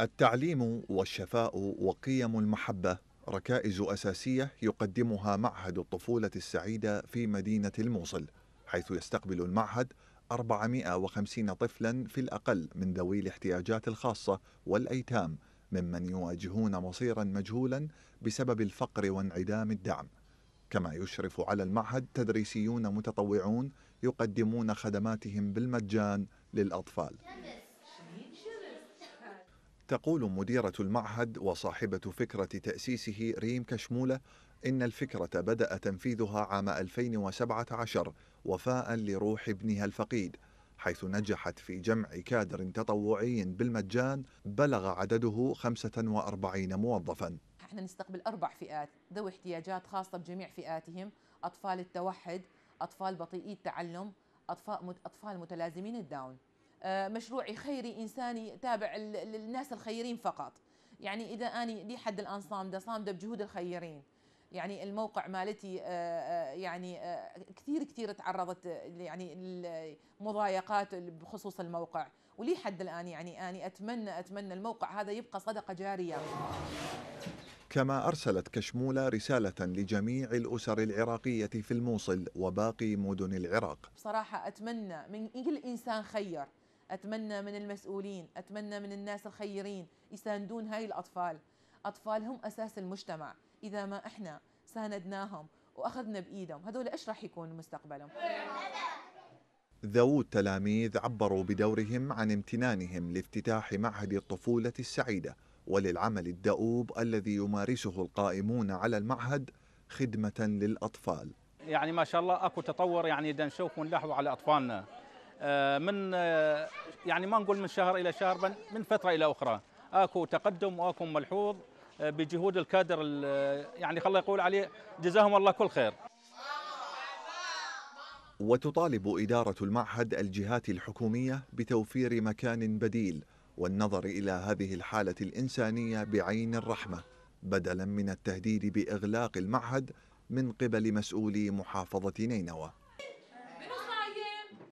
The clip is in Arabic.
التعليم والشفاء وقيم المحبة ركائز أساسية يقدمها معهد الطفولة السعيدة في مدينة الموصل حيث يستقبل المعهد 450 طفلا في الأقل من ذوي الاحتياجات الخاصة والأيتام ممن يواجهون مصيرا مجهولا بسبب الفقر وانعدام الدعم كما يشرف على المعهد تدريسيون متطوعون يقدمون خدماتهم بالمجان للأطفال تقول مديرة المعهد وصاحبة فكرة تأسيسه ريم كشمولة إن الفكرة بدأ تنفيذها عام 2017 وفاء لروح ابنها الفقيد حيث نجحت في جمع كادر تطوعي بالمجان بلغ عدده 45 موظفا احنا نستقبل أربع فئات ذوي احتياجات خاصة بجميع فئاتهم أطفال التوحد أطفال بطيئي التعلم أطفال متلازمين الداون آه، مشروعي خيري إنساني تابع للناس الخيرين فقط يعني إذا اني لي حد الآن صامدة صامدة بجهود الخيرين يعني الموقع مالتي آه، آه، يعني كثير كثير تعرضت يعني المضايقات بخصوص الموقع ولي حد الآن يعني اني أتمنى أتمنى الموقع هذا يبقى صدقة جارية كما أرسلت كشمولة رسالة لجميع الأسر العراقية في الموصل وباقي مدن العراق بصراحة أتمنى من كل إنسان خير أتمنى من المسؤولين أتمنى من الناس الخيرين يساندون هاي الأطفال أطفال هم أساس المجتمع إذا ما إحنا ساندناهم وأخذنا بإيدهم هذول إيش راح يكون مستقبلهم ذوو التلاميذ عبروا بدورهم عن امتنانهم لافتتاح معهد الطفولة السعيدة وللعمل الدؤوب الذي يمارسه القائمون على المعهد خدمة للأطفال يعني ما شاء الله أكو تطور يعني نشوف ونلاحظوا على أطفالنا آه، من آه، يعني ما نقول من شهر الى شهر بل من فتره الى اخرى اكو تقدم واكو ملحوظ آه، بجهود الكادر يعني خلي يقول عليه جزاهم الله كل خير وتطالب إدارة المعهد الجهات الحكومية بتوفير مكان بديل والنظر إلى هذه الحالة الإنسانية بعين الرحمة بدلا من التهديد بإغلاق المعهد من قبل مسؤولي محافظة نينوى